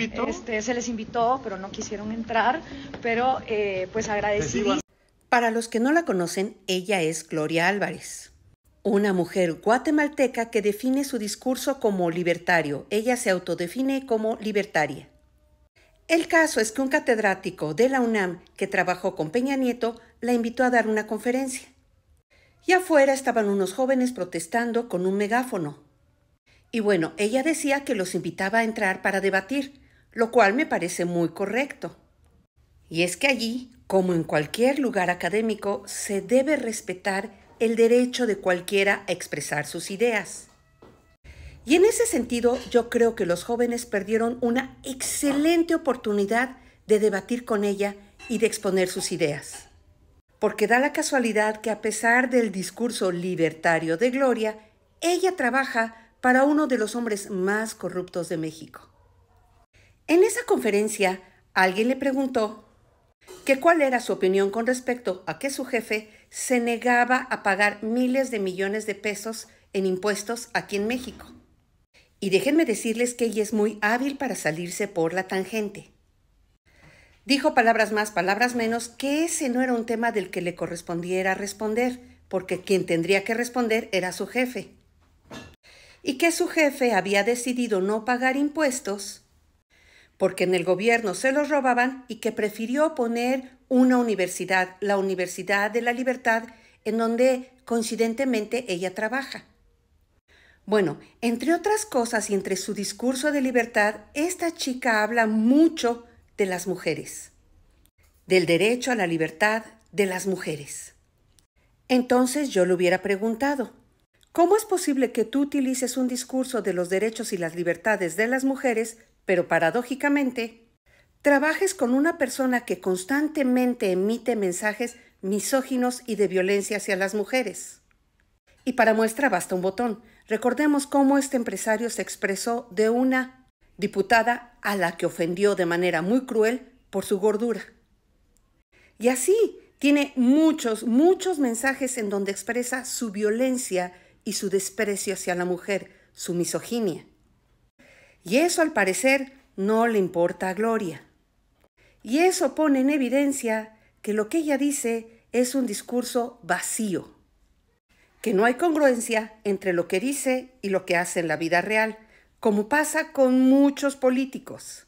Este, se les invitó, pero no quisieron entrar, pero eh, pues agradecidos. Para los que no la conocen, ella es Gloria Álvarez, una mujer guatemalteca que define su discurso como libertario. Ella se autodefine como libertaria. El caso es que un catedrático de la UNAM que trabajó con Peña Nieto la invitó a dar una conferencia. Y afuera estaban unos jóvenes protestando con un megáfono. Y bueno, ella decía que los invitaba a entrar para debatir, lo cual me parece muy correcto. Y es que allí, como en cualquier lugar académico, se debe respetar el derecho de cualquiera a expresar sus ideas. Y en ese sentido, yo creo que los jóvenes perdieron una excelente oportunidad de debatir con ella y de exponer sus ideas. Porque da la casualidad que a pesar del discurso libertario de Gloria, ella trabaja para uno de los hombres más corruptos de México. En esa conferencia, alguien le preguntó qué cuál era su opinión con respecto a que su jefe se negaba a pagar miles de millones de pesos en impuestos aquí en México. Y déjenme decirles que ella es muy hábil para salirse por la tangente. Dijo palabras más, palabras menos, que ese no era un tema del que le correspondiera responder, porque quien tendría que responder era su jefe. Y que su jefe había decidido no pagar impuestos porque en el gobierno se los robaban y que prefirió poner una universidad, la Universidad de la Libertad, en donde coincidentemente ella trabaja. Bueno, entre otras cosas y entre su discurso de libertad, esta chica habla mucho de las mujeres, del derecho a la libertad de las mujeres. Entonces yo le hubiera preguntado, ¿cómo es posible que tú utilices un discurso de los derechos y las libertades de las mujeres pero paradójicamente, trabajes con una persona que constantemente emite mensajes misóginos y de violencia hacia las mujeres. Y para muestra basta un botón. Recordemos cómo este empresario se expresó de una diputada a la que ofendió de manera muy cruel por su gordura. Y así tiene muchos, muchos mensajes en donde expresa su violencia y su desprecio hacia la mujer, su misoginia. Y eso al parecer no le importa a Gloria. Y eso pone en evidencia que lo que ella dice es un discurso vacío, que no hay congruencia entre lo que dice y lo que hace en la vida real, como pasa con muchos políticos.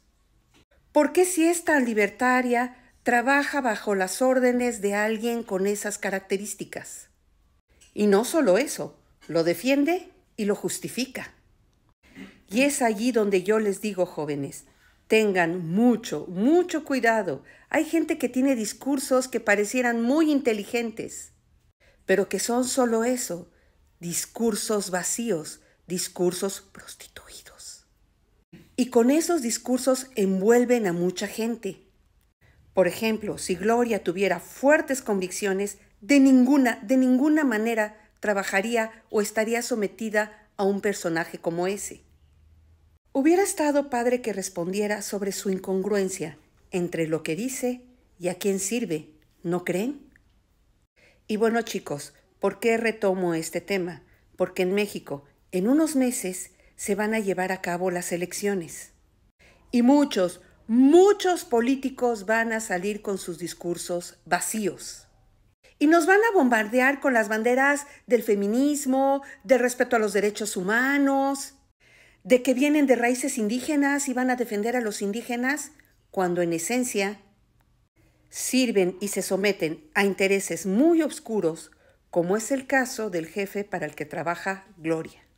¿Por qué si es tan libertaria trabaja bajo las órdenes de alguien con esas características? Y no solo eso, lo defiende y lo justifica. Y es allí donde yo les digo, jóvenes, tengan mucho, mucho cuidado. Hay gente que tiene discursos que parecieran muy inteligentes, pero que son solo eso, discursos vacíos, discursos prostituidos. Y con esos discursos envuelven a mucha gente. Por ejemplo, si Gloria tuviera fuertes convicciones, de ninguna, de ninguna manera trabajaría o estaría sometida a un personaje como ese. Hubiera estado padre que respondiera sobre su incongruencia entre lo que dice y a quién sirve, ¿no creen? Y bueno chicos, ¿por qué retomo este tema? Porque en México, en unos meses, se van a llevar a cabo las elecciones. Y muchos, muchos políticos van a salir con sus discursos vacíos. Y nos van a bombardear con las banderas del feminismo, del respeto a los derechos humanos, de que vienen de raíces indígenas y van a defender a los indígenas, cuando en esencia sirven y se someten a intereses muy oscuros, como es el caso del jefe para el que trabaja Gloria.